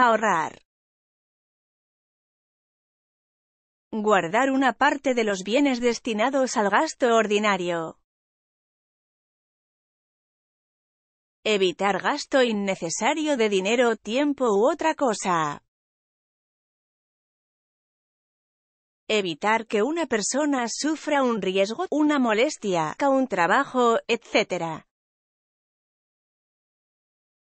Ahorrar. Guardar una parte de los bienes destinados al gasto ordinario. Evitar gasto innecesario de dinero, tiempo u otra cosa. Evitar que una persona sufra un riesgo, una molestia, un trabajo, etc.